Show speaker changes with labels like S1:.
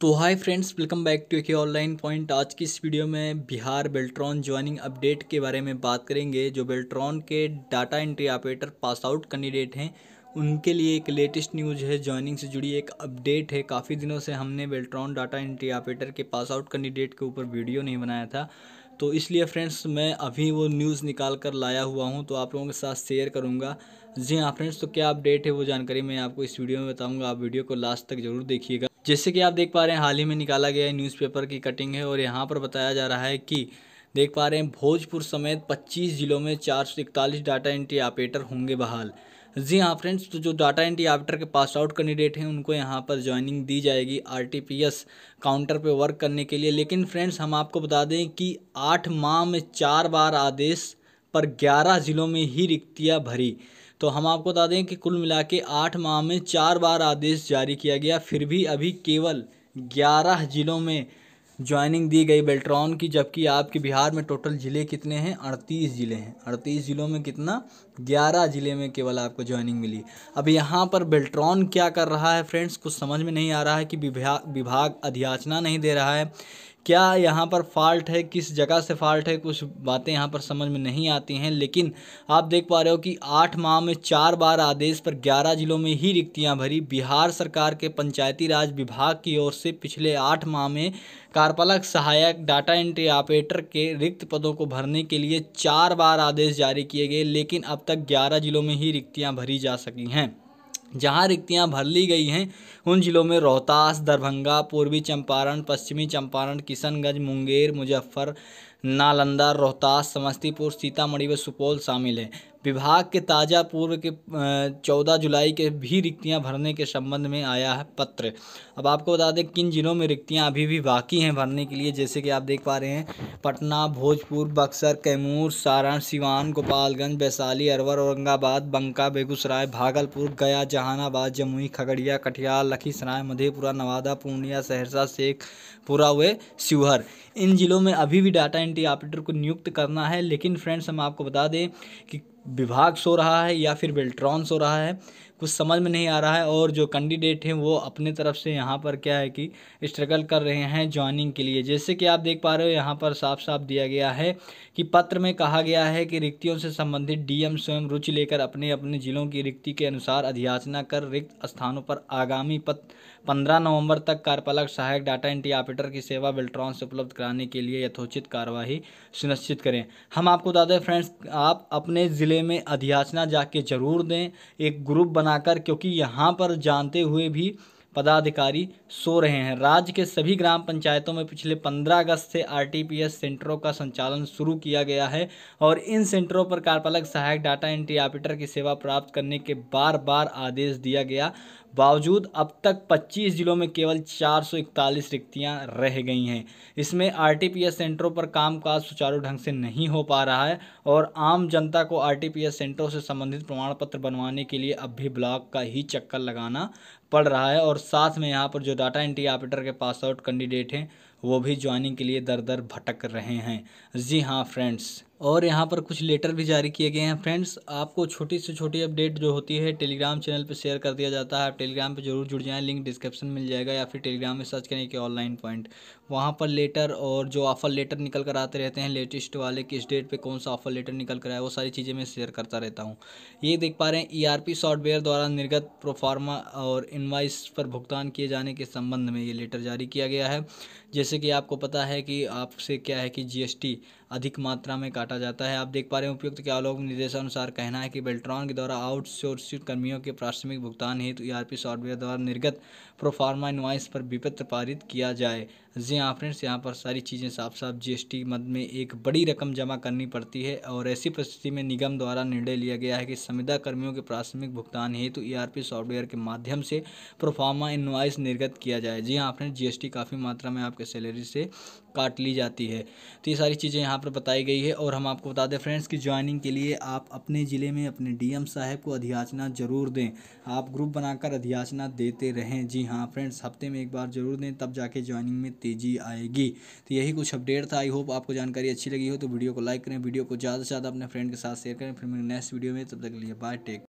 S1: तो hi friends welcome back to K online point आज की इस वीडियो में बिहार बेल्ट्रॉन ज्वाइनिंग अपडेट के बारे में बात करेंगे जो बेल्ट्रॉन के data entry operator pass out candidate हैं उनके लिए एक लेटेस्ट न्यूज़ है ज्वाइनिंग से जुड़ी एक अपडेट है काफ़ी दिनों से हमने बेल्ट्रॉन डाटा एंट्री ऑपरेटर के पास आउट कैंडिडेट के ऊपर वीडियो नहीं बनाया था तो इसलिए फ्रेंड्स मैं अभी वो न्यूज़ निकाल कर लाया हुआ हूँ तो आप लोगों के साथ शेयर करूँगा जी हाँ फ्रेंड्स तो क्या अपडेट है वो जानकारी मैं आपको इस वीडियो में बताऊँगा आप वीडियो को लास्ट तक ज़रूर देखिएगा जैसे कि आप देख पा रहे हैं हाल ही में निकाला गया न्यूज़पेपर की कटिंग है और यहाँ पर बताया जा रहा है कि देख पा रहे हैं भोजपुर समेत 25 ज़िलों में चार सौ इकतालीस डाटा एंट्री ऑपरेटर होंगे बहाल जी हाँ फ्रेंड्स तो जो डाटा एंट्री ऑपरेटर के पास आउट कैंडिडेट हैं उनको यहाँ पर ज्वाइनिंग दी जाएगी आरटीपीएस काउंटर पे वर्क करने के लिए लेकिन फ्रेंड्स हम आपको बता दें कि आठ माह में चार बार आदेश पर ग्यारह ज़िलों में ही रिक्तियाँ भरी तो हम आपको बता दें कि कुल मिला के आठ माह में चार बार आदेश जारी किया गया फिर भी अभी केवल ग्यारह ज़िलों में ज्वाइनिंग दी गई बेल्ट्रॉन की जबकि आपके बिहार में टोटल ज़िले कितने हैं अड़तीस ज़िले हैं अड़तीस ज़िलों में कितना ग्यारह ज़िले में केवल आपको ज्वाइनिंग मिली अब यहाँ पर बेल्ट्रॉन क्या कर रहा है फ्रेंड्स कुछ समझ में नहीं आ रहा है कि विभाग विभाग अध्याचना नहीं दे रहा है क्या यहाँ पर फॉल्ट है किस जगह से फॉल्ट है कुछ बातें यहाँ पर समझ में नहीं आती हैं लेकिन आप देख पा रहे हो कि आठ माह में चार बार आदेश पर ग्यारह जिलों में ही रिक्तियाँ भरी बिहार सरकार के पंचायती राज विभाग की ओर से पिछले आठ माह में कारपालक सहायक डाटा एंट्री ऑपरेटर के रिक्त पदों को भरने के लिए चार बार आदेश जारी किए गए लेकिन अब तक ग्यारह जिलों में ही रिक्तियाँ भरी जा सकी हैं जहाँ रिक्तियाँ भर ली गई हैं उन जिलों में रोहतास दरभंगा पूर्वी चंपारण पश्चिमी चंपारण किशनगंज मुंगेर मुजफ्फर नालंदा रोहतास समस्तीपुर सीतामढ़ी व सुपौल शामिल हैं विभाग के ताज़ा पूर्व के चौदह जुलाई के भी रिक्तियां भरने के संबंध में आया है पत्र अब आपको बता दें किन जिलों में रिक्तियां अभी भी बाकी हैं भरने के लिए जैसे कि आप देख पा रहे हैं पटना भोजपुर बक्सर कैमूर सारण सिवान गोपालगंज वैशाली अरवर औरंगाबाद बंका बेगूसराय भागलपुर गया जहानाबाद जमुई खगड़िया कटिहार लखीसराय मधेपुरा नवादा पूर्णिया सहरसा शेखपुरा व शिवहर इन जिलों में अभी भी डाटा एंटी ऑपरेटर को नियुक्त करना है लेकिन फ्रेंड्स हम आपको बता दें कि विभाग सो रहा है या फिर बेल्ट्रॉन सो रहा है कुछ समझ में नहीं आ रहा है और जो कैंडिडेट हैं वो अपने तरफ से यहाँ पर क्या है कि स्ट्रगल कर रहे हैं ज्वाइनिंग के लिए जैसे कि आप देख पा रहे हो यहाँ पर साफ साफ दिया गया है कि पत्र में कहा गया है कि रिक्तियों से संबंधित डीएम स्वयं रुचि लेकर अपने अपने जिलों की रिक्ति के अनुसार अध्याचना कर रिक्त स्थानों पर आगामी पत पंद्रह नवम्बर तक कार्यपालक सहायक डाटा एंटी ऑपरेटर की सेवा बेल्ट्रॉन से उपलब्ध कराने के लिए यथोचित कार्यवाही सुनिश्चित करें हम आपको बता दें फ्रेंड्स आप अपने ज़िले में अध्याचना जाके ज़रूर दें एक ग्रुप बनाकर क्योंकि यहाँ पर जानते हुए भी पदाधिकारी सो रहे हैं राज्य के सभी ग्राम पंचायतों में पिछले 15 अगस्त से आरटीपीएस सेंटरों का संचालन शुरू किया गया है और इन सेंटरों पर कार्यपालक सहायक डाटा एंट्री ऑपरेटर की सेवा प्राप्त करने के बार बार आदेश दिया गया बावजूद अब तक 25 जिलों में केवल 441 रिक्तियां रह गई हैं इसमें आरटीपीएस सेंटरों पर कामकाज सुचारू ढंग से नहीं हो पा रहा है और आम जनता को आरटीपीएस सेंटरों से संबंधित प्रमाण पत्र बनवाने के लिए अब भी ब्लॉक का ही चक्कर लगाना पड़ रहा है और साथ में यहाँ पर जो डाटा एंट्री ऑपरेटर के पास आउट कैंडिडेट हैं वो भी ज्वाइनिंग के लिए दर दर भटक रहे हैं जी हाँ फ्रेंड्स और यहाँ पर कुछ लेटर भी जारी किए गए हैं फ्रेंड्स आपको छोटी से छोटी अपडेट जो होती है टेलीग्राम चैनल पर शेयर कर दिया जाता है आप टेलीग्राम पर जरूर जुड़ जाएं लिंक डिस्क्रिप्शन मिल जाएगा या फिर टेलीग्राम में सर्च करें कि ऑनलाइन पॉइंट वहाँ पर लेटर और जो ऑफ़र लेटर निकल कर आते रहते हैं लेटेस्ट वाले किस डेट पर कौन सा ऑफ़र लेटर निकल कर आया वो सारी चीज़ें मैं शेयर करता रहता हूँ ये देख पा रहे हैं ई e सॉफ्टवेयर द्वारा निर्गत प्रोफार्मा और इन्वाइस पर भुगतान किए जाने के संबंध में ये लेटर जारी किया गया है जैसे जैसे कि आपको पता है कि आपसे क्या है कि जीएसटी अधिक मात्रा में काटा जाता है आप देख पा रहे हैं उपयुक्त के आलोक निर्देशानुसार कहना है कि बेल्ट्रॉन के द्वारा आउटसोर्स कर्मियों के प्राथमिक भुगतान हेतु ई e आर सॉफ्टवेयर द्वारा निर्गत प्रोफार्मा इन्वाइस पर विपत्र पारित किया जाए जी हाँ फ्रेंड्स यहाँ पर सारी चीज़ें साफ साफ जीएसटी मद में एक बड़ी रकम जमा करनी पड़ती है और ऐसी परिस्थिति में निगम द्वारा निर्णय लिया गया है कि संविदा कर्मियों के प्राथमिक भुगतान हेतु ईआरपी e सॉफ्टवेयर के माध्यम से प्रोफार्मा इन्वाइस निर्गत किया जाए जी हाँ फ्रेंड्स जीएसटी काफ़ी मात्रा में आपके सैलरी से काट ली जाती है तो ये सारी चीज़ें यहाँ पर बताई गई है और हम आपको बता दें फ्रेंड्स कि ज्वाइनिंग के लिए आप अपने ज़िले में अपने डीएम साहब को अधियाचना ज़रूर दें आप ग्रुप बनाकर अधियाचना देते रहें जी हाँ फ्रेंड्स हफ्ते में एक बार ज़रूर दें तब जाके ज्वाइनिंग में तेज़ी आएगी तो यही कुछ अपडेट था आई होप आपको जानकारी अच्छी लगी हो तो वीडियो को लाइक करें वीडियो को ज़्यादा से ज़्यादा अपने फ्रेंड के साथ शेयर करें फिर मेरे नेक्स्ट वीडियो में तब तक लिए बाय टेक